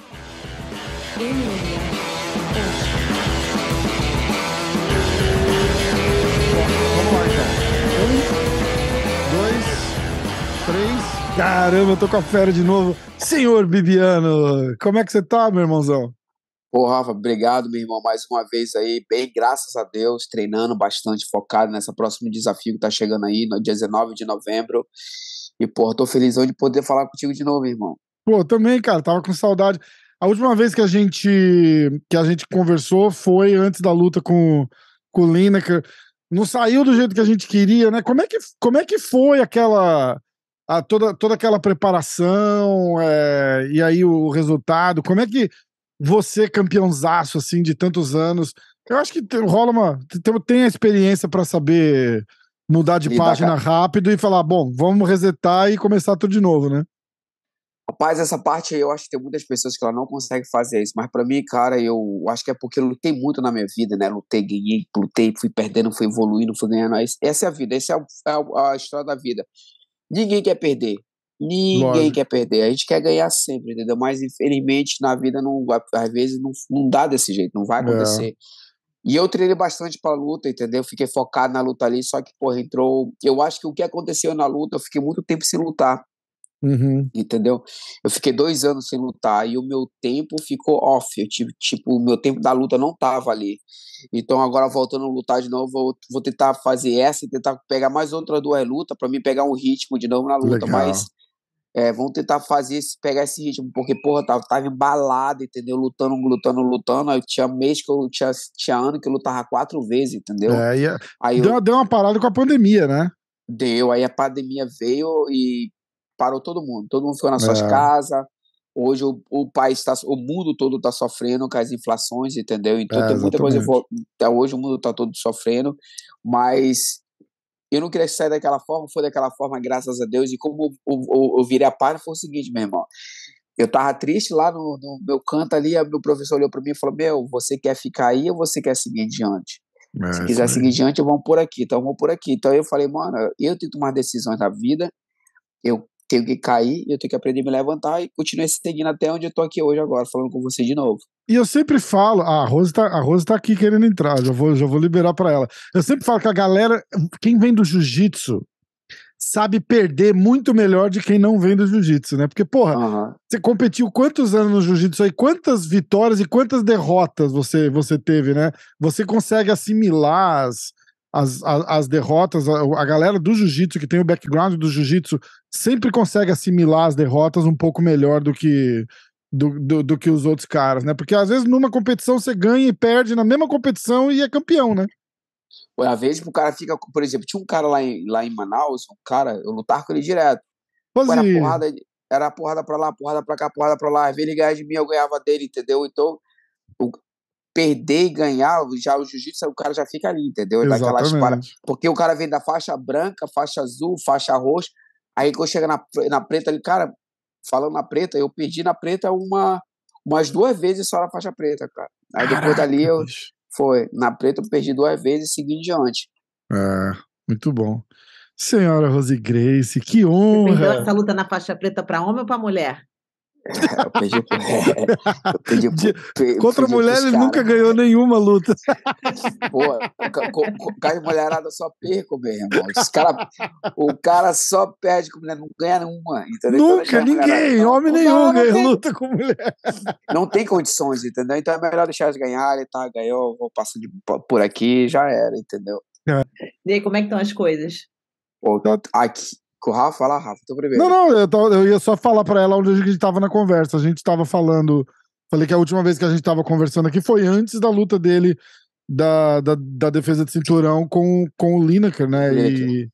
Vamos lá, então. Um, dois, três. Caramba, eu tô com a fera de novo. Senhor Bibiano, como é que você tá, meu irmãozão? Pô, Rafa, obrigado, meu irmão, mais uma vez aí. Bem, graças a Deus, treinando bastante, focado nessa próximo desafio que tá chegando aí, no dia 19 de novembro. E, pô, tô felizão de poder falar contigo de novo, irmão. Pô, também, cara, tava com saudade. A última vez que a gente que a gente conversou foi antes da luta com, com Lina Lineker. Não saiu do jeito que a gente queria, né? Como é que, como é que foi aquela a, toda, toda aquela preparação é, e aí o resultado? Como é que você, campeãozaço, assim, de tantos anos, eu acho que rola uma. Tem a experiência para saber mudar de página rápido e falar, bom, vamos resetar e começar tudo de novo, né? Rapaz, essa parte eu acho que tem muitas pessoas que ela não consegue fazer isso, mas para mim, cara, eu acho que é porque eu lutei muito na minha vida, né? Lutei, ganhei, lutei, fui perdendo, fui evoluindo, fui ganhando. Essa é a vida, essa é, é a, história da vida. Ninguém quer perder. Ninguém Lógico. quer perder. A gente quer ganhar sempre, entendeu? Mas infelizmente na vida não, às vezes não, não dá desse jeito, não vai é. acontecer. É. E eu treinei bastante pra luta, entendeu? Fiquei focado na luta ali, só que, porra, entrou. Eu acho que o que aconteceu na luta, eu fiquei muito tempo sem lutar. Uhum. Entendeu? Eu fiquei dois anos sem lutar e o meu tempo ficou off. Eu tive, tipo, o meu tempo da luta não tava ali. Então agora voltando a lutar de novo, vou, vou tentar fazer essa e tentar pegar mais outras duas lutas para mim pegar um ritmo de novo na luta. Legal. Mas é, vamos tentar fazer esse, pegar esse ritmo, porque, porra, tava, tava embalado, entendeu? Lutando, lutando, lutando. Eu tinha mês que eu tinha, tinha ano que eu lutava quatro vezes, entendeu? É, e é, aí deu, eu, deu uma parada com a pandemia, né? Deu, aí a pandemia veio e parou todo mundo, todo mundo ficou nas suas é. casas. Hoje o, o país está, o mundo todo está sofrendo com as inflações, entendeu? Então é, tem muita coisa. Até hoje o mundo está todo sofrendo, mas eu não queria sair daquela forma, foi daquela forma, graças a Deus. E como eu, eu, virei a página, foi o seguinte, meu irmão. Eu tava triste lá no, no meu canto ali, meu professor olhou para mim e falou: Meu, você quer ficar aí ou você quer seguir diante? É, Se quiser seguir diante, vamos por aqui, então vamos por aqui. Então eu falei, mano, eu tenho que tomar decisões na vida, eu tenho que cair, eu tenho que aprender a me levantar e continuar seguindo até onde eu tô aqui hoje agora, falando com você de novo. E eu sempre falo, a Rose tá, a Rose tá aqui querendo entrar, já vou, já vou liberar para ela. Eu sempre falo que a galera, quem vem do jiu-jitsu, sabe perder muito melhor de quem não vem do jiu-jitsu, né? Porque, porra, uhum. você competiu quantos anos no jiu-jitsu aí? Quantas vitórias e quantas derrotas você, você teve, né? Você consegue assimilar as, as, as, derrotas, a, a galera do jiu-jitsu, que tem o background do jiu-jitsu, sempre consegue assimilar as derrotas um pouco melhor do que do, do, do, que os outros caras, né? Porque às vezes numa competição você ganha e perde na mesma competição e é campeão, né? Ou às vezes o cara fica, por exemplo, tinha um cara lá em, lá em Manaus, um cara, eu lutava com ele direto. Fazia. Era porrada, era porrada pra lá, porrada pra cá, porrada pra lá. Às vezes ele ganhava de mim, eu ganhava dele, entendeu? Então, o, perder e ganhar, já o jiu-jitsu, o cara já fica ali, entendeu? Exatamente. Porque o cara vem da faixa branca, faixa azul, faixa roxa, Aí quando chega na, na preta, ele, cara, falando na preta, eu perdi na preta uma, umas duas vezes só na faixa preta, cara. Aí Caraca, depois dali eu. Foi, na preta eu perdi duas vezes e segui em diante. É, muito bom. Senhora Rose Grace, que honra! Você perdeu essa luta na faixa preta para homem ou para mulher? É, eu perdi, é, eu de, perdi Contra mulheres ele nunca né? ganhou nenhuma luta. Pô, com mulherada só perco, meu irmão. Cara, o cara só perde com mulher, não ganha nenhuma. Entendeu? Então, nunca, ninguém, então, homem não, nenhum ganha luta com mulher. Não tem condições, entendeu? Então é melhor deixar eles ganharem, tá? Ganhou, vou passar por aqui, já era, entendeu? É. E aí, como é que estão as coisas? Pô, aqui, com o Rafa? Fala, Rafa, tô então primeiro. Não, não, eu, eu ia só falar pra ela onde a gente tava na conversa. A gente tava falando. Falei que a última vez que a gente tava conversando aqui foi antes da luta dele da, da, da defesa de cinturão com, com o Lineker, né? E,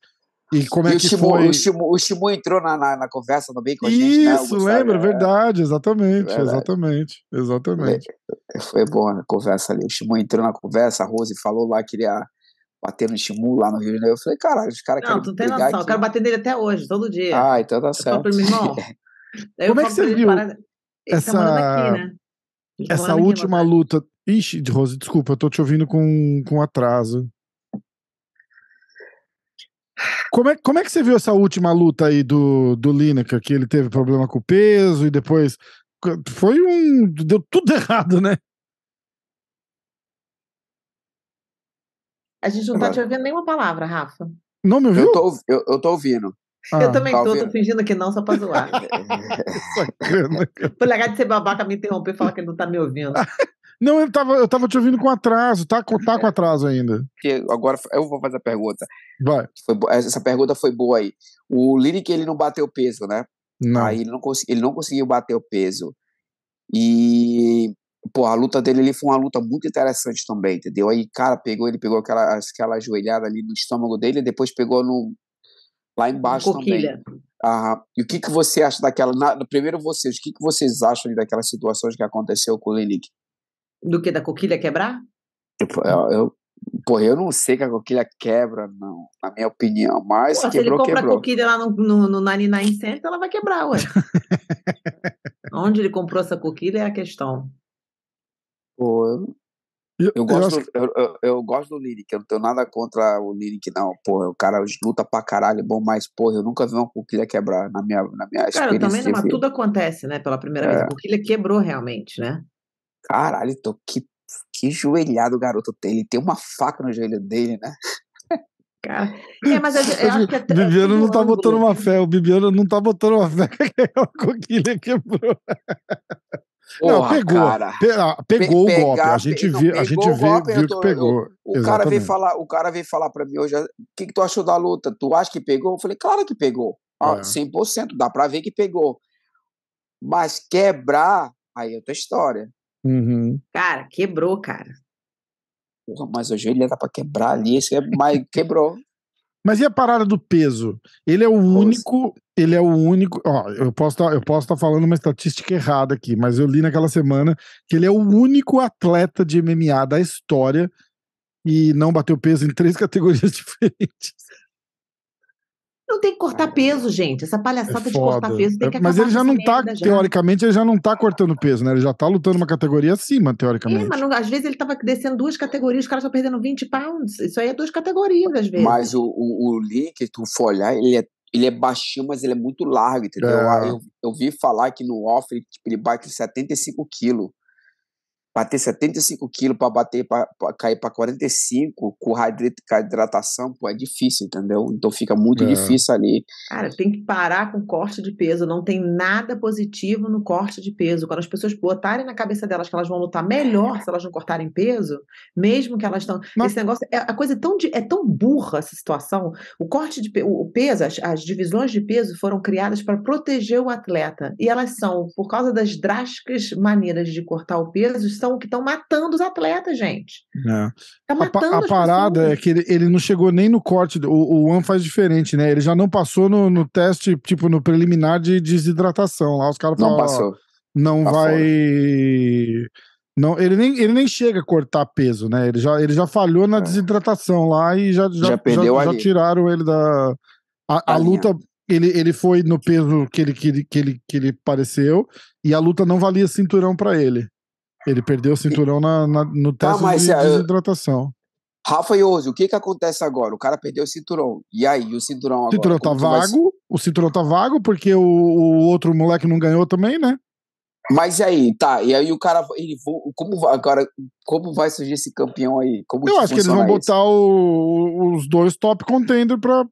e como é e é que Shimu, foi? O Shimu, entrou na, na, na, conversa no bem com a gente. Né? Isso, né? lembra, verdade, exatamente, verdade. exatamente, exatamente. Foi, boa a conversa ali. O Shimu entrou na conversa, a Rose falou lá que ele ia batendo em lá no Rio de Janeiro. Eu falei, caralho, os caras querem. Não, tu tem noção. Aqui. Eu quero bater nele até hoje, todo dia. Ah, então tá eu certo. Pro meu irmão. Como é que você viu? Para... Tá essa, aqui, né? essa né, última aqui, luta. Ixi, Rose, desculpa, eu tô te ouvindo com, com atraso. Como é, como é que você viu essa última luta aí do, do Lineker, que ele teve problema com o peso e depois foi um. Deu tudo errado, né? A gente não tá te ouvindo nenhuma palavra, Rafa. Não me ouviu? Eu tô, eu, eu tô ouvindo. Ah, eu também tá tô, tô fingindo que não, só pra zoar. Sacana. Foi legal de ser babaca me interromper e falar que ele não tá me ouvindo. Não, eu tava, eu tava te ouvindo com atraso, tá, tá com atraso ainda. Porque agora eu vou fazer a pergunta. Vai. Foi, essa pergunta foi boa aí. O Lyric, ele não bateu peso, né? Não. Aí ele não, ele não conseguiu bater o peso. E pô, a luta dele ali foi uma luta muito interessante também, entendeu? Aí, cara, pegou, ele pegou aquela, aquela ajoelhada ali no estômago dele, depois pegou no. Lá embaixo também. Ah, e o que, que você acha daquela. Na, primeiro vocês, o que, que vocês acham daquelas situações que aconteceu com o Lenick? Do que? Da coquilha quebrar? Eu, eu, porra, eu não sei que a coquilha quebra, não, na minha opinião. Mas porra, quebrou, se ele comprar coquilha lá no, no, no 99 Center, ela vai quebrar, ué. Onde ele comprou essa coquilha é a questão. Pô, eu, eu, gosto, eu, acho... eu, eu, gosto do Lyric, eu não tenho nada contra o Lyric, não. pô o cara luta pra caralho, bom, mas, porra, eu nunca vi uma coquilha quebrar na minha, na minha cara, também não, mas tudo acontece, né? Pela primeira é. vez, a coquilha quebrou realmente, né? Caralho, tô, que, que joelhado o garoto tem. Ele tem uma faca no joelho dele, né? Cara. É, mas eu, eu acho que é, é Bibiano tipo não tá botando uma assim. fé, o Bibiano não tá botando uma fé que é a coquilha quebrou. Porra, não, pegou. cara ah, pegou Pe o golpe. A gente, viu a gente vê, golpe, viu que pegou. O, o cara veio falar, o cara veio falar para mim hoje, o que, que tu achou da luta? Tu acha que pegou? Eu falei, claro que pegou. Ah, é. 100%, dá para ver que pegou. Mas quebrar, aí é outra história. Uhum. Cara, quebrou, cara. Porra, mas hoje ele era tá pra quebrar ali, é, mas quebrou. Mas e a parada do peso? Ele é o Nossa. único. Ele é o único. Ó, eu posso tá, estar tá falando uma estatística errada aqui, mas eu li naquela semana que ele é o único atleta de MMA da história e não bateu peso em três categorias diferentes. Não tem que cortar peso, gente. Essa palhaçada é de cortar peso tem é, que acabar. Mas ele já não tá, já. teoricamente, ele já não tá cortando peso, né? Ele já tá lutando uma categoria acima, teoricamente. É, mas não, às vezes ele tava descendo duas categorias, os caras estão perdendo 20 pounds. Isso aí é duas categorias, às vezes. Mas o, o, o Lee, tu for olhar, ele é, ele é baixinho, mas ele é muito largo, entendeu? É. Eu, eu vi falar que no off ele, tipo, ele bate 75 quilos bater 75 quilos para bater pra, cair para 45 com hidratação, pô, é difícil, entendeu? Então fica muito é. difícil ali. Cara, tem que parar com corte de peso, não tem nada positivo no corte de peso. Quando as pessoas botarem na cabeça delas que elas vão lutar melhor se elas não cortarem peso, mesmo que elas estão Mas... esse negócio é a coisa é tão é tão burra essa situação. O corte de o, peso, as, as divisões de peso foram criadas para proteger o atleta e elas são por causa das drásticas maneiras de cortar o peso, que estão matando os atletas, gente. É. Tá matando a, a parada pessoas. é que ele, ele, não chegou nem no corte. O, o One faz diferente, né? Ele já não passou no, no teste, tipo, no preliminar de desidratação. Lá os caras Não passou. Não tá vai. Não, ele nem, ele nem chega a cortar peso, né? Ele já, ele já falhou na é. desidratação lá e já, já, já, já, já tiraram ele da. A, a luta, ele, ele foi no peso que ele, que, ele, que, ele, que ele pareceu e a luta não valia cinturão para ele. Ele perdeu o cinturão na, na, no tá, teste tá, de desidratação. Rafa e Ozzy, o que que acontece agora? O cara perdeu o cinturão. E aí, o cinturão agora? O cinturão tá vago, vai... o cinturão tá vago porque o, o, outro moleque não ganhou também, né? Mas e aí, tá, e aí o cara, ele, como agora, como vai surgir esse campeão aí? Como Eu acho que eles vão botar o, os dois top contender para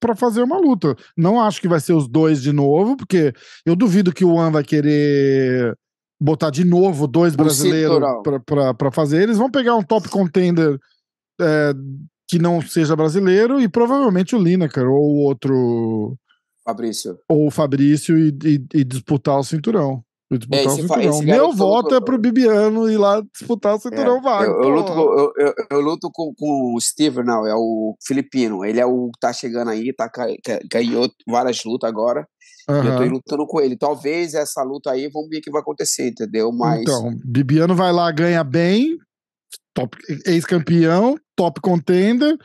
pra fazer uma luta. Não acho que vai ser os dois de novo, porque eu duvido que o One vai querer botar de novo dois brasileiros para fazer, eles vão pegar um top contender é, que não seja brasileiro e provavelmente o Lineker ou o outro. Fabrício. Ou o Fabrício e, e, e disputar o cinturão disputar é, o então, cinturão. Meu voto luta... é pro Bibiano ir lá disputar o é, cinturão é, vaga. Eu, eu, luto, eu, eu, eu, luto com, com o Steven, não, é o filipino. Ele é o que tá chegando aí, tá, ganhou várias lutas agora. Uhum. eu tô lutando com ele. Talvez essa luta aí, vamos ver o que vai acontecer, entendeu? Mas... Então, Bibiano vai lá, ganha bem, top, ex-campeão, top contender,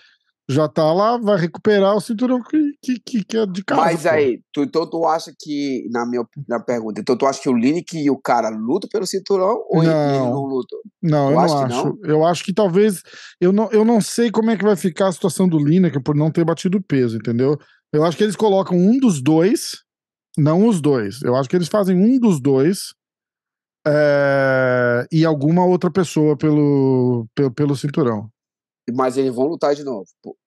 já tá lá, vai recuperar o cinturão que, que, que, é de casa. Mas pô. aí, tu, então tu acha que, na minha na pergunta, então tu acha que o Lineker e o cara lutam pelo cinturão ou não, ele não lutam? Não, eu, eu não acho. Não? Eu acho que talvez, eu não, eu não sei como é que vai ficar a situação do Lineker por não ter batido peso, entendeu? Eu acho que eles colocam um dos dois, não os dois. Eu acho que eles fazem um dos dois é, e alguma outra pessoa pelo, pelo, pelo cinturão mas eles vão lutar de novo.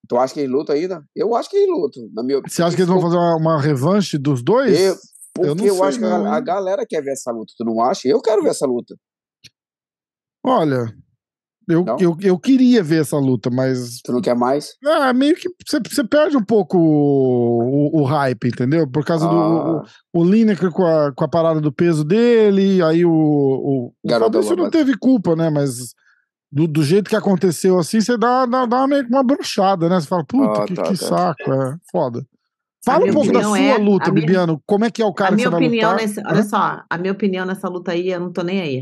Tu acha que eles lutam ainda? Eu acho que eles lutam. Na minha... Você acha que eles vão fazer uma, uma revanche dos dois? Eu, porque eu, não eu sei, acho não. que a, a, galera quer ver essa luta. Tu não acha? Eu quero ver essa luta. Olha, eu, eu, eu queria ver essa luta, mas. Tu não quer mais? É, meio que você perde um pouco o, o, o, hype, entendeu? Por causa ah. do o, o Lineker com a, com a parada do peso dele, aí o. o, o Fabrício não teve culpa, né? Mas do, do jeito que aconteceu assim, você dá, dá, dá meio que uma bruxada, né? Você fala, puta, ah, que, tá, que tá. saco, é foda. Fala um pouco da sua é, luta, minha, Bibiano. Como é que é o cara a minha que você opinião vai lutar? Nesse, olha só, a minha opinião nessa luta aí, eu não tô nem aí.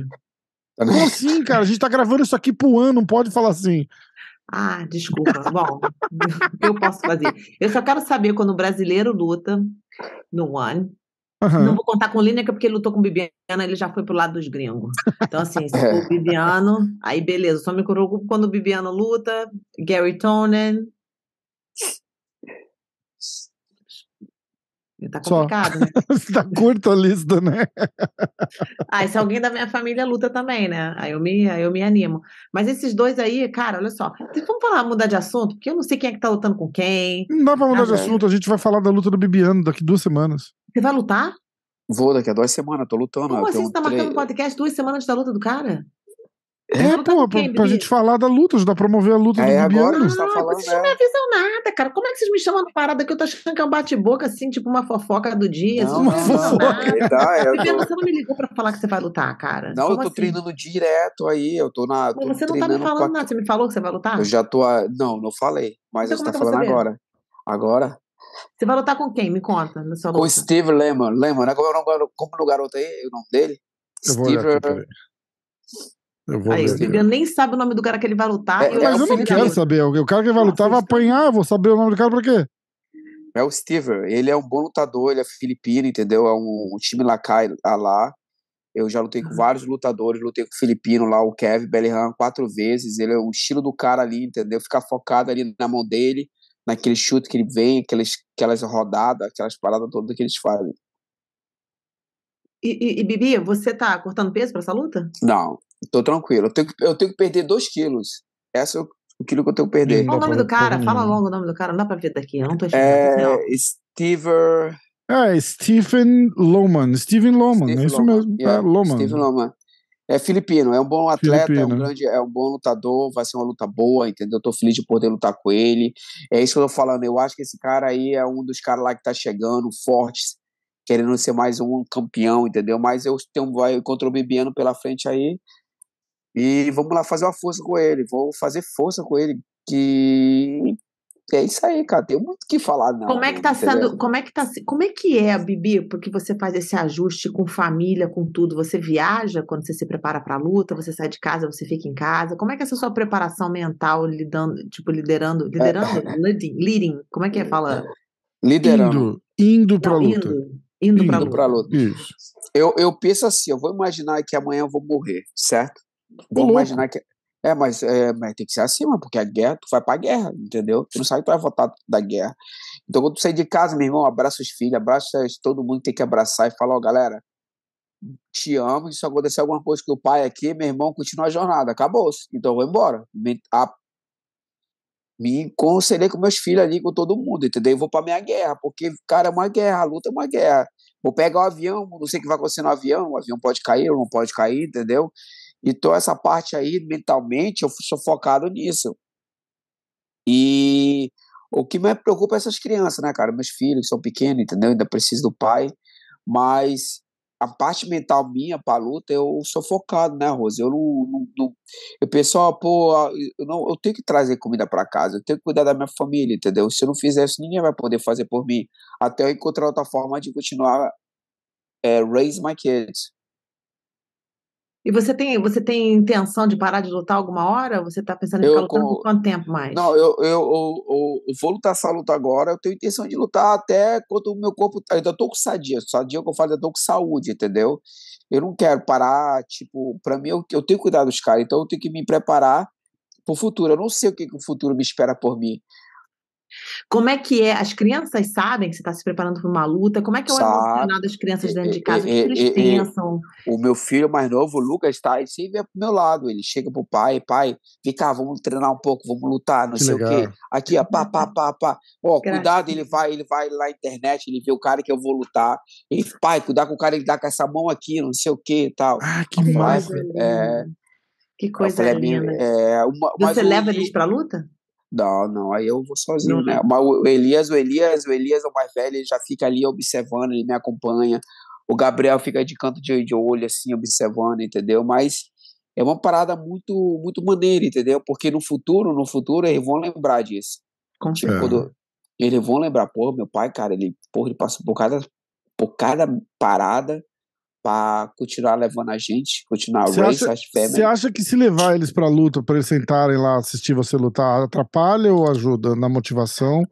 Tá Como assim, cara? A gente tá gravando isso aqui pro ano, não pode falar assim. Ah, desculpa. Bom, eu posso fazer. Eu só quero saber quando o brasileiro luta no One, Uhum. Não vou contar com o Lineker porque ele lutou com o Bibiano, ele já foi pro lado dos gringos. Então, assim, se é. for o Bibiano, aí beleza, só me preocupo quando o Bibiano luta, Gary Tonen, Tá complicado, Só. né? tá curto a lista, né? ah, se alguém da minha família luta também, né? Aí eu me, aí eu me animo. Mas esses dois aí, cara, olha só. Vamos falar, mudar de assunto, porque eu não sei quem é que tá lutando com quem. Não dá pra mudar de assunto, a gente vai falar da luta do Bibiano daqui duas semanas. Você vai lutar? Vou, daqui a duas semanas, tô lutando. Como assim? Você tá marcando podcast duas semanas antes da luta do cara? É, então, pô, pra, pra gente falar da luta, ajudar a promover a luta é, do agora Não, tá ah, falando, vocês é. não me avisam nada, cara. Como é que vocês me chamam na parada que eu tô achando que é um bate-boca, assim, tipo uma fofoca do dia? Não, assim, não, não, não. Bibiano, tá, tô... você não me ligou pra falar que você vai lutar, cara. Não, Como eu tô assim? treinando direto aí, eu tô na... Tô você não tá me falando pra... nada, você me falou que você vai lutar? Eu já tô... A... Não, não falei, mas então, você é tá falando agora. Agora? Você vai lutar com quem? Me conta. Na sua luta. Com Steve Lehman. Lehman, né? Como é garoto aí? O nome dele? Eu Steve... Eu vou Aí, ver. nem sabe o nome do cara que ele vai lutar. É, eu mas eu não quero saber. O cara que vai lutar vai apanhar, vou saber o nome do cara pra quê? É o Steven. ele é um bom lutador, ele é filipino, entendeu? É um, um time lá a ah, lá. Eu já lutei com uhum. vários lutadores, lutei com o filipino lá, o Kevin Bellingham, quatro vezes. Ele é o estilo do cara ali, entendeu? Ficar focado ali na mão dele, naquele chute que ele vem, aquelas, aquelas rodadas, aquelas paradas todas que eles fazem. E, e, e Bibi, você tá cortando peso para essa luta? Não, Tô tranquilo. Eu tenho, que, eu tenho que perder 2 quilos. Essa é o quilo que eu tenho que perder. Qual o nome do cara? Fala logo o nome do cara. Não dá pra ver daqui. Eu não tô achando. É, Stever. É, Stephen Loman. Stephen Loman, Steve é isso Loman. mesmo. Yeah. É, é Loman. Stephen Loman. É filipino, é um bom atleta, é um grande, é um bom lutador, vai ser uma luta boa, entendeu? Eu tô feliz de poder lutar com ele. É isso que eu tô falando. Eu acho que esse cara aí é um dos caras lá que tá chegando, fortes, querendo ser mais um campeão, entendeu? Mas eu tenho vai contra o Bibiano pela frente aí. E vamos lá fazer uma força com ele. Vou fazer força com ele. Que é isso aí, cara. Tem muito o que falar, não. Como é que tá sendo. Como é que, tá, como é que é, Bibi, porque você faz esse ajuste com família, com tudo? Você viaja quando você se prepara pra luta, você sai de casa, você fica em casa. Como é que é essa sua preparação mental lidando, tipo, liderando? É. Liderando? É. Leading, leading, Como é que é? Fala. Liderando. Indo, indo pra não, luta. Indo, indo, indo pra luta. Pra luta. Isso. Eu, eu penso assim, eu vou imaginar que amanhã eu vou morrer, certo? Vamos imaginar que. É, mas, é, mas tem que ser assim mano porque a guerra, tu vai pra guerra, entendeu? Tu não sabe que tu vai voltar da guerra. Então, quando tu sair de casa, meu irmão, abraça os filhos, abraça todo mundo, tem que abraçar e falar, ó, oh, galera, te amo, e se acontecer alguma coisa com o pai aqui, meu irmão, continua a jornada, acabou-se. Então, eu vou embora. Me, a, me conselhei com meus filhos ali, com todo mundo, entendeu? Eu vou pra minha guerra, porque, cara, é uma guerra, a luta é uma guerra. Vou pegar o avião, não sei o que vai acontecer no avião, o avião pode cair ou não pode cair, entendeu? Então, essa parte aí, mentalmente, eu sou focado nisso. E o que me preocupa é essas crianças, né, cara? Meus filhos são pequenos, entendeu? Ainda preciso do pai. Mas a parte mental minha pra luta, eu sou focado, né, Rose? Eu não. não, não eu penso, ó, pô, eu, não, eu tenho que trazer comida para casa, eu tenho que cuidar da minha família, entendeu? Se eu não fizer isso, ninguém vai poder fazer por mim. Até eu encontrar outra forma de continuar é, eh, raise my kids. E você tem, você tem intenção de parar de lutar alguma hora? Você está pensando em ficar lutando com... por quanto tempo mais? Não, eu, eu, eu, eu vou lutar essa luta agora. Eu tenho intenção de lutar até quando o meu corpo. Tá, eu ainda estou com sadia. Sadia é que eu falo, eu estou com saúde, entendeu? Eu não quero parar. Tipo, para mim, eu, eu tenho que cuidar dos caras. Então eu tenho que me preparar para o futuro. Eu não sei o que, que o futuro me espera por mim. Como é que é? As crianças sabem que você está se preparando para uma luta? Como é que é o Sabe. emocional das crianças dentro de casa? o que, eles e, pensam? O meu filho mais novo, o Lucas, está. ele sempre é pro meu lado. Ele chega pro pai, pai, vem cá, vamos treinar um pouco, vamos lutar, não que sei legal. o quê. Aqui, ó, pá, pá, pá, pá. Ó, cuidado, ele vai, ele vai lá na internet, ele vê o cara que eu vou lutar. Ele, pai, cuidado com o cara, ele dá com essa mão aqui, não sei o quê e tal. Ah, que massa. É, que coisa linda. É, uma, Você leva o, eles pra luta? Não, não, aí eu vou sozinho, não, né? Não. Mas o Elias, o Elias, o Elias é o mais velho, ele já fica ali observando, ele me acompanha. O Gabriel fica de canto de, olho, assim, observando, entendeu? Mas é uma parada muito muito maneira, entendeu? Porque no futuro, no futuro, eles vão lembrar disso. Com tipo, é. quando, eles vão lembrar, porra, meu pai, cara, ele, porra, ele passou por cada, por cada parada para continuar levando a gente, continuar cê Race acha, as Você acha que se levar eles para luta, para eles sentarem lá assistir você lutar, atrapalha ou ajuda na motivação?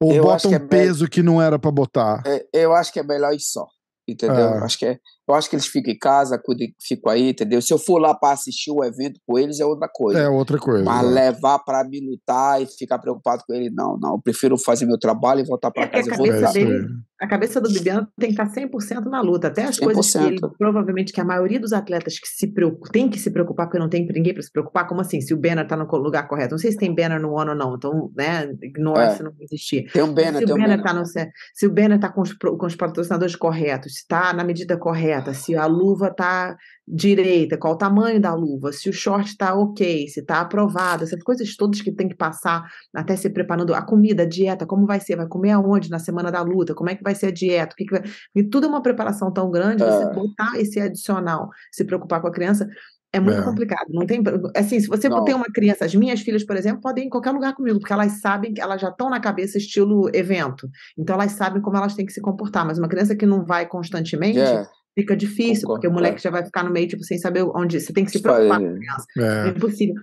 Ou eu bota um que é peso me... que não era para botar? É, eu acho que é melhor ir só, entendeu? É. Acho que é, eu acho que eles ficam em casa, ficam aí, entendeu? Se eu for lá para assistir o evento com eles, é outra coisa. É outra coisa. Mas é. levar para me lutar e ficar preocupado com ele, não, não. Eu prefiro fazer meu trabalho e voltar para é, é casa. A cabeça, dele, é a cabeça do Bibiano tem que tá estar 100% na luta. Até as 100%. coisas que ele, provavelmente, que a maioria dos atletas que se preocupa tem que se preocupar, porque não tem ninguém para se preocupar. Como assim? Se o Banner está no lugar correto. Não sei se tem Banner no ano ou não, então, né, ignora é. se não existir. Tem um Banner, se tem o Banner um Banner. Tá no, se o Banner está com, os, com os patrocinadores corretos, se está na medida correta, correta, se a luva tá direita, qual o tamanho da luva, se o short tá ok, se tá aprovado, essas coisas todas que tem que passar até se preparando a comida, a dieta, como vai ser, vai comer aonde na semana da luta, como é que vai ser a dieta, o que, que vai... e tudo é uma preparação tão grande, você é. botar esse adicional, se preocupar com a criança, é muito é. complicado. Não tem assim, se você não. tem uma criança, as minhas filhas, por exemplo, podem ir em qualquer lugar comigo, porque elas sabem que elas já estão na cabeça estilo evento. Então elas sabem como elas têm que se comportar. Mas uma criança que não vai constantemente, é fica difícil, Concordo, porque o moleque é. já vai ficar no meio, tipo, sem saber onde. Você tem que se tipo, preocupar é. com a criança. É, é impossível.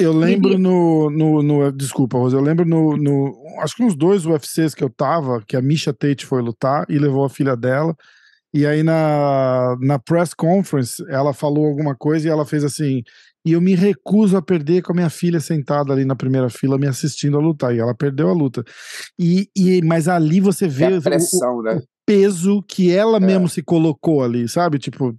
Eu lembro no, no, no, Desculpa, Rose, eu lembro no, no. Acho que uns dois UFCs que eu tava, que a Misha Tate foi lutar e levou a filha dela. E aí na, na press conference ela falou alguma coisa e ela fez assim. E eu me recuso a perder com a minha filha sentada ali na primeira fila me assistindo a lutar. E ela perdeu a luta. E, e mas ali você vê é a pressão, o, né? peso que ela é. mesmo se colocou ali, sabe? Tipo,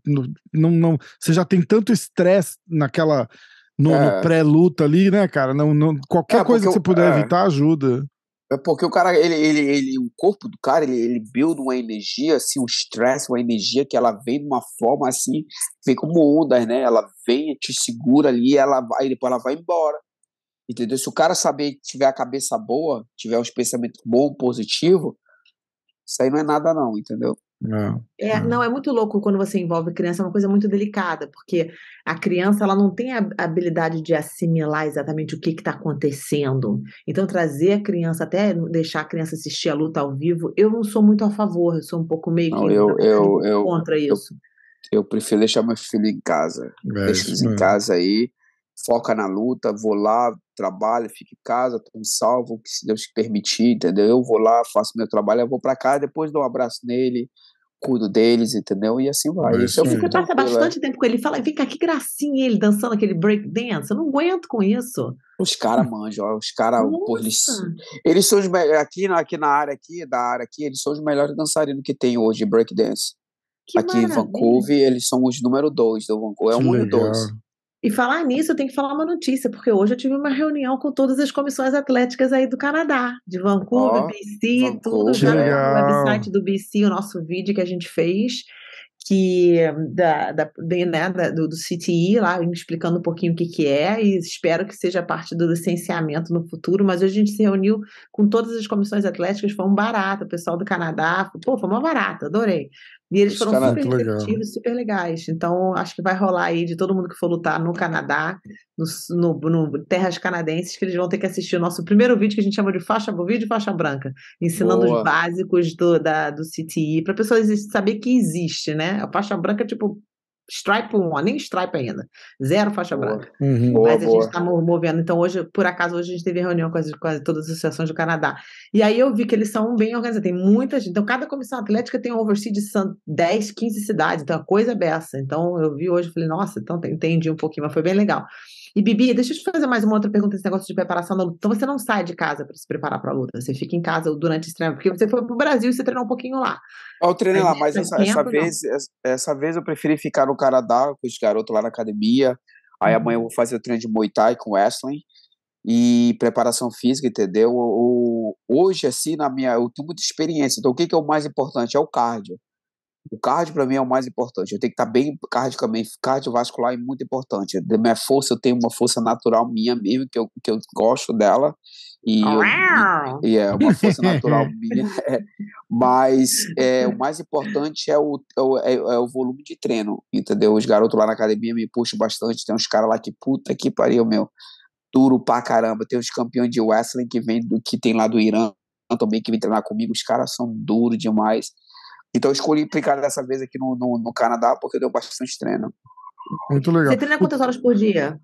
não, não, você já tem tanto estresse naquela no, é. no pré-luta ali, né, cara? Não, não qualquer é, coisa que você puder é. evitar ajuda. É porque o cara, ele, ele, ele o corpo do cara, ele, ele build uma energia, assim, um stress, uma energia que ela vem de uma forma assim, vem como ondas, né? Ela vem, te segura ali, ela vai, depois ela vai embora. Entendeu? Se o cara saber, tiver a cabeça boa, tiver os pensamentos bom, positivo, isso aí não é nada, não, entendeu? Não. É, não, é muito louco quando você envolve criança, é uma coisa muito delicada, porque a criança ela não tem a habilidade de assimilar exatamente o que está acontecendo. Então, trazer a criança, até deixar a criança assistir a luta ao vivo, eu não sou muito a favor, eu sou um pouco meio não, que eu, eu, eu, contra isso. Eu, prefiro deixar meu filho em casa. É, Deixa eles em casa aí, foca na luta, vou lá, trabalho, fico em casa, tô salvo, que se Deus permitir, entendeu? Eu vou lá, faço meu trabalho, eu vou para casa, depois dou um abraço nele, cuido deles, entendeu? E assim vai. É isso eu fico passa né? bastante tempo com ele. Fala, fica que gracinha ele dançando aquele break dance. Eu não aguento com isso. Os caras manjam, os caras, eles, eles são os aqui, aqui na área aqui, da área aqui, eles são os melhores dançarinos que tem hoje break dance. Que aqui maravilha. em Vancouver, eles são os número dois do Vancouver, é um e dois. E falar nisso, eu tenho que falar uma notícia, porque hoje eu tive uma reunião com todas as comissões atléticas aí do Canadá, de Vancouver, oh, BC, Vancouver. tudo já no website do BC, o nosso vídeo que a gente fez, que da, da, né, da do, do, CTI lá, explicando um pouquinho o que, que é, e espero que seja parte do licenciamento no futuro, mas hoje a gente se reuniu com todas as comissões atléticas, foi um barato, o pessoal do Canadá, pô, foi uma barata, adorei. E eles foram Caraca, é super legal. super legais. Então, acho que vai rolar aí de todo mundo que for lutar no Canadá, no, no, no terras canadenses, que eles vão ter que assistir o nosso primeiro vídeo, que a gente chama de faixa, o vídeo faixa branca, ensinando Boa. os básicos do, da, do CTI, para pessoas saber que existe, né? A faixa branca, é, tipo, Stripe 1, nem Stripe ainda. Zero faixa boa. branca. Uhum, boa, Mas a gente está movendo. Então, hoje, por acaso, hoje a gente teve reunião com as, quase todas as associações do Canadá. E aí eu vi que eles são bem organizados. Tem muita gente. Então, cada comissão atlética tem um overseas de 10, 15 cidades. Então, a é coisa é beça. Então, eu vi hoje e falei, nossa, então entendi um pouquinho, mas foi bem legal. E Bibi, deixa eu te fazer mais uma outra pergunta esse negócio de preparação da luta. Então você não sai de casa para se preparar para a luta, você fica em casa durante o treino, porque você foi para o Brasil e você treinou um pouquinho lá. Eu treinei lá, mas essa, essa vez, essa vez eu preferi ficar no Canadá com os garotos lá na academia. Aí uhum. amanhã eu vou fazer o treino de Muay Thai com wrestling e preparação física, entendeu? O, hoje, assim, na minha, eu tenho muita experiência. Então, o que, que é o mais importante? É o cardio. O cardio para mim é o mais importante. Eu tenho que estar tá bem cardiovascular, cardiovascular é muito importante. minha força, eu tenho uma força natural minha mesmo, que eu, que eu gosto dela. E, eu, e é uma força natural minha. mas é, o mais importante é o, é o, é, é, o volume de treino, entendeu? Os garotos lá na academia me puxam bastante. Tem uns caras lá que, puta que pariu, meu. Duro pra caramba. Tem uns campeões de wrestling que vem do que tem lá do Irã também, que vem treinar comigo. Os caras são duros demais. Então eu escolhi aplicar dessa vez aqui no, no, no Canadá porque deu bastante treino. Muito legal. Você treina quantas horas por dia?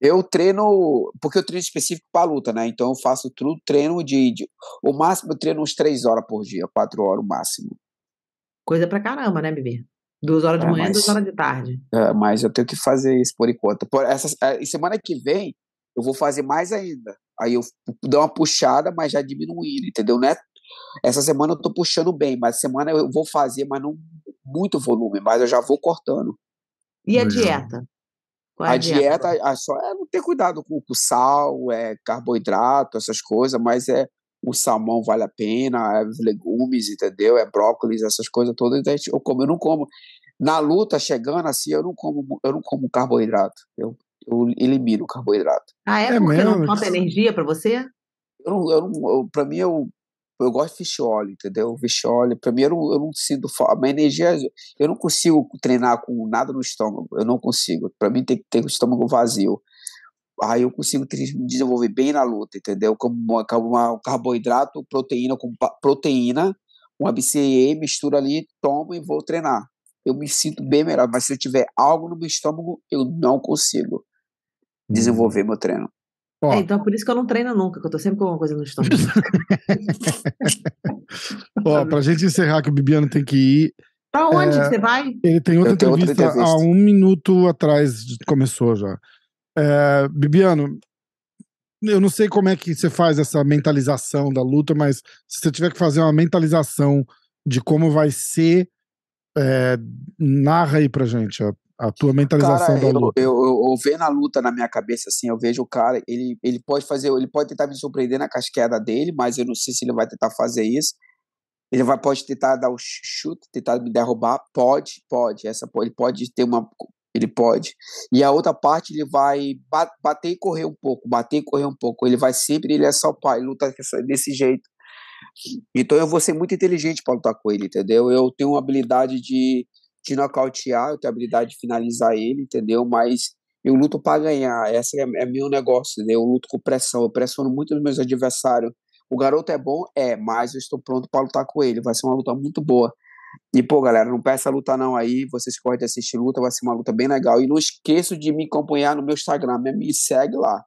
Eu treino, porque eu treino específico para luta, né? Então eu faço tudo treino de, de, O máximo eu treino uns 3 horas por dia, 4 horas o máximo. Coisa pra caramba, né, bebê? Duas horas de é, manhã e duas horas de tarde. É, mas eu tenho que fazer isso por enquanto. Por essa, é, semana que vem eu vou fazer mais ainda. Aí eu dou uma puxada, mas já diminuindo, entendeu? Não é essa semana eu tô puxando bem, mas semana eu vou fazer, mas não muito volume, mas eu já vou cortando. E a dieta? É a, a, dieta, dieta é só é não ter cuidado com, o sal, é carboidrato, essas coisas, mas é o salmão vale a pena, é legumes, entendeu? É brócolis, essas coisas todas. Então, eu como, eu não como. Na luta, chegando assim, eu não como, eu não como carboidrato. Eu, eu elimino carboidrato. Ah, é? é porque mesmo? não falta energia para você? Eu, eu, eu para mim, eu, eu gosto de vestir óleo, entendeu? Vestir óleo. Primeiro, eu não sinto falta. Minha energia. Eu não consigo treinar com nada no estômago. Eu não consigo. Para mim, tem que ter o estômago vazio. Aí eu consigo me desenvolver bem na luta, entendeu? Como uma, uma um carboidrato, proteína com proteína, um ABCE, mistura ali, tomo e vou treinar. Eu me sinto bem melhor, mas se eu tiver algo no meu estômago, eu não consigo hum. desenvolver meu treino. Ó, é, então é por isso que eu não treino nunca, que eu tô sempre com alguma coisa no estômago. Ó, pra gente encerrar que o Bibiano tem que ir. Pra onde é, você vai? Ele tem outra entrevista, outra entrevista, há um minuto atrás, começou já. É, Bibiano, eu não sei como é que você faz essa mentalização da luta, mas se você tiver que fazer uma mentalização de como vai ser, é, narra aí pra gente a a tua mentalização cara, da eu, luta? Eu, eu, eu na luta na minha cabeça, assim, eu vejo o cara, ele, ele pode fazer, ele pode tentar me surpreender na casqueda dele, mas eu não sei se ele vai tentar fazer isso. Ele vai, pode tentar dar o um chute, tentar me derrubar, pode, pode, essa ele pode ter uma ele pode. E a outra parte ele vai bater e correr um pouco, bater e correr um pouco. Ele vai sempre, ele é só pai, luta desse jeito. Então eu vou ser muito inteligente para lutar com ele, entendeu? Eu tenho uma habilidade de de nocautear, eu tenho a habilidade de finalizar ele, entendeu? Mas eu luto para ganhar, esse é, é meu negócio, entendeu? Eu luto com pressão, eu pressiono muito os meus adversários. O garoto é bom? É, mas eu estou pronto para lutar com ele, vai ser uma luta muito boa. E, pô, galera, não peça luta não aí, vocês podem assistir luta, vai ser uma luta bem legal. E não esqueça de me acompanhar no meu Instagram, me segue lá.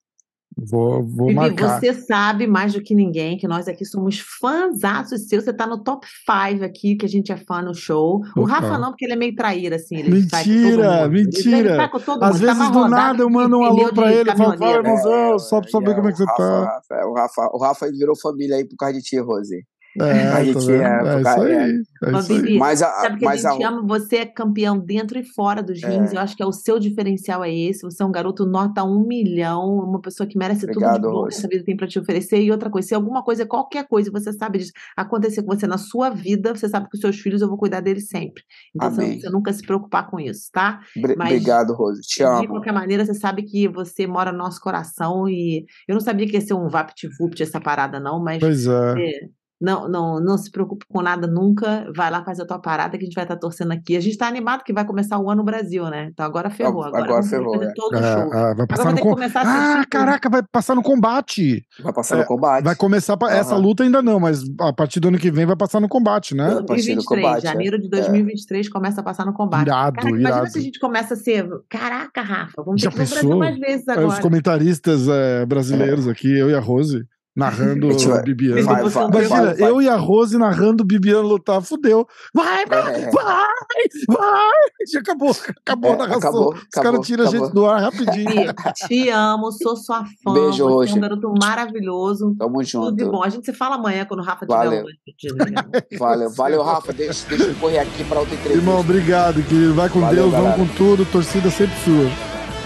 Vou, vou Vivi, marcar. você sabe mais do que ninguém que nós aqui somos fãs seus. Você tá no top 5 aqui, que a gente é fã no show. Opa. O Rafa não, porque ele é meio traíra, assim. Ele mentira, mentira. Às tá vezes, tá do nada, eu mando um alô pra ele, falo, só pra saber é, como é que você Rafa, tá. o, Rafa, o Rafa virou família aí por causa de ti, Rose. É, a é, é, É isso Mas a, Sabe que mas a gente a... ama, você é campeão dentro e fora dos rins, É. Eu acho que é o seu diferencial é esse. Você é um garoto nota um milhão, uma pessoa que merece Obrigado, tudo que essa vida tem para te oferecer. E outra coisa, se alguma coisa, qualquer coisa, você sabe disso, acontecer com você na sua vida, você sabe que os seus filhos eu vou cuidar deles sempre. Então Amém. você nunca se preocupar com isso, tá? Br mas, Obrigado, Rose. Te amo. De qualquer maneira, você sabe que você mora no nosso coração e eu não sabia que ia ser um vapt-vupt essa parada, não, mas. Pois é. é não, não, não se preocupe com nada nunca. Vai lá, fazer a tua parada que a gente vai estar tá torcendo aqui. A gente está animado que vai começar o ano no Brasil, né? Então agora ferrou. Agora, agora ferrou. É. É, é, vai passar agora no combate. Ah, caraca, vai passar no combate. Vai passar no é, combate. Vai começar pra... uhum. essa luta ainda não, mas a partir do ano que vem vai passar no combate, né? 2023, combate, janeiro de 2023 é. começa a passar no combate. Irado, Cara, irado. Imagina se a gente começa a ser. Caraca, Rafa, vamos Já ter que ir no Brasil mais vezes agora. Os comentaristas é, brasileiros aqui, eu e a Rose narrando vai, Bibiano. Vai, vai, Imagina, eu e a Rose narrando Bibiano lutar, fudeu. Vai, é. vai, é. vai, vai! Já acabou, acabou é, a narração. Acabou, Os caras tiram a gente do ar rapidinho. Te amo, sou sua fã. Beijo, hoje. É um garoto maravilhoso. Tamo junto. Tudo de bom. A gente se fala amanhã quando o Rafa valeu. tiver um né? Valeu, valeu, Rafa. Deixa, deixa eu correr aqui pra outra entrevista. Irmão, obrigado, querido. Vai com valeu, Deus, galera. vamos com tudo. Torcida sempre sua.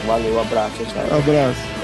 Valeu, abraço. Tchau. Abraço.